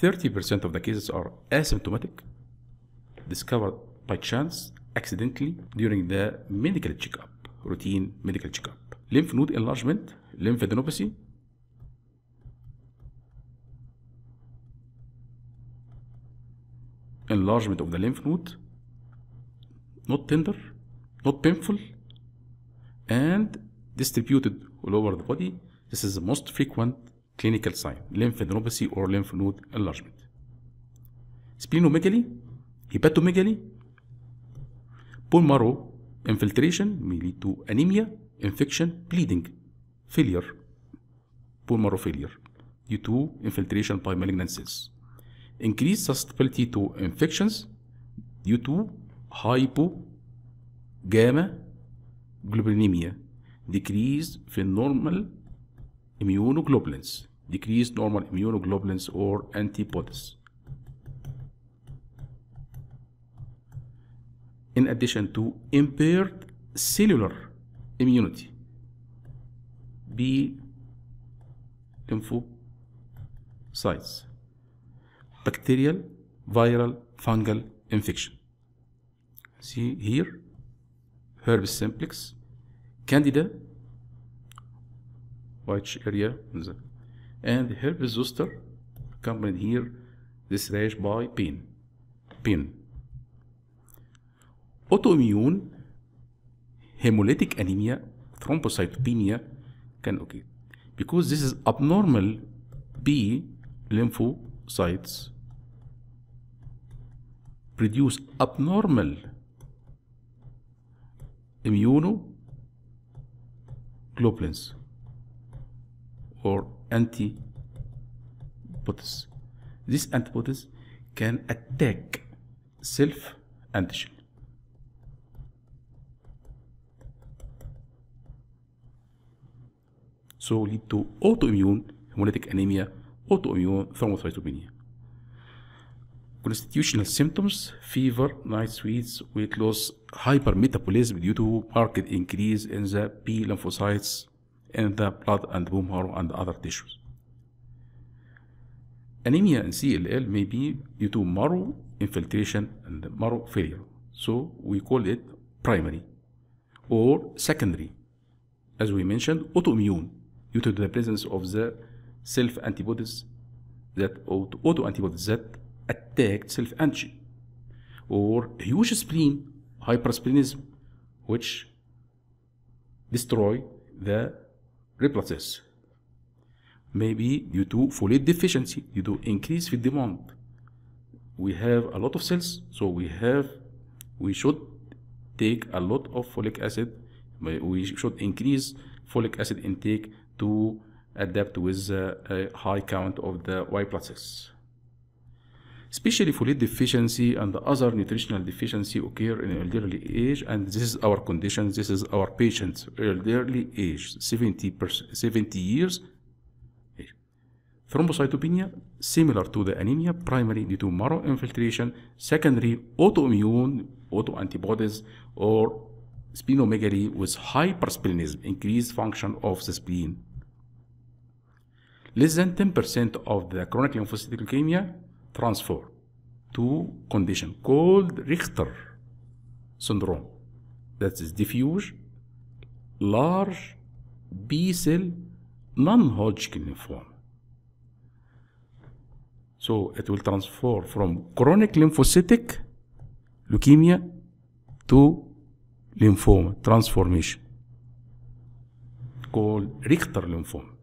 30% of the cases are asymptomatic, discovered by chance accidentally during the medical checkup, routine medical checkup. Lymph node enlargement, lymphadenopathy, enlargement of the lymph node, not tender, not painful, and distributed all over the body. This is the most frequent clinical sign lymphadenopathy or lymph node enlargement splenomegaly hepatomegaly bone marrow infiltration may lead to anemia infection bleeding failure bone marrow failure due to infiltration by malignant cells increased susceptibility to infections due to hypogamma globulinemia decreased phenomenal immunoglobulins decreased normal immunoglobulins or antibodies. In addition to impaired cellular immunity, B lymphocytes, bacterial, viral, fungal infection. See here, herpes simplex, candida, which area and help zoster accompanied here this rash by pain. Pain. Autoimmune hemolytic anemia, thrombocytopenia can occur because this is abnormal B lymphocytes produce abnormal immunoglobulins or antibodies. These antibodies can attack self antigen. So lead to autoimmune hemolytic anemia, autoimmune thrombocytopenia. Constitutional symptoms, fever, night sweats, weight loss, hypermetabolism due to marked increase in the B lymphocytes in the blood and bone marrow and other tissues. Anemia in CLL may be due to marrow infiltration and marrow failure. So we call it primary or secondary. As we mentioned, autoimmune due to the presence of the self antibodies that auto antibodies that attack self antigen or huge spleen hypersplenism which destroy the replaces maybe due to folate deficiency due to increase في demand we have a lot of cells so we have we should take a lot of folic acid we should increase folic acid intake to adapt with a, uh, a high count of the white blood cells especially folate deficiency and the other nutritional deficiency occur in elderly age and this is our condition this is our patients elderly age 70 70 years thrombocytopenia similar to the anemia primary due to marrow infiltration secondary autoimmune autoantibodies or splenomegaly with hypersplenism increased function of the spleen less than 10% of the chronic lymphocytic leukemia transfer to condition called Richter syndrome. That is diffuse, large B cell non-Hodgkin lymphoma. So it will transfer from chronic lymphocytic leukemia to lymphoma transformation called Richter lymphoma.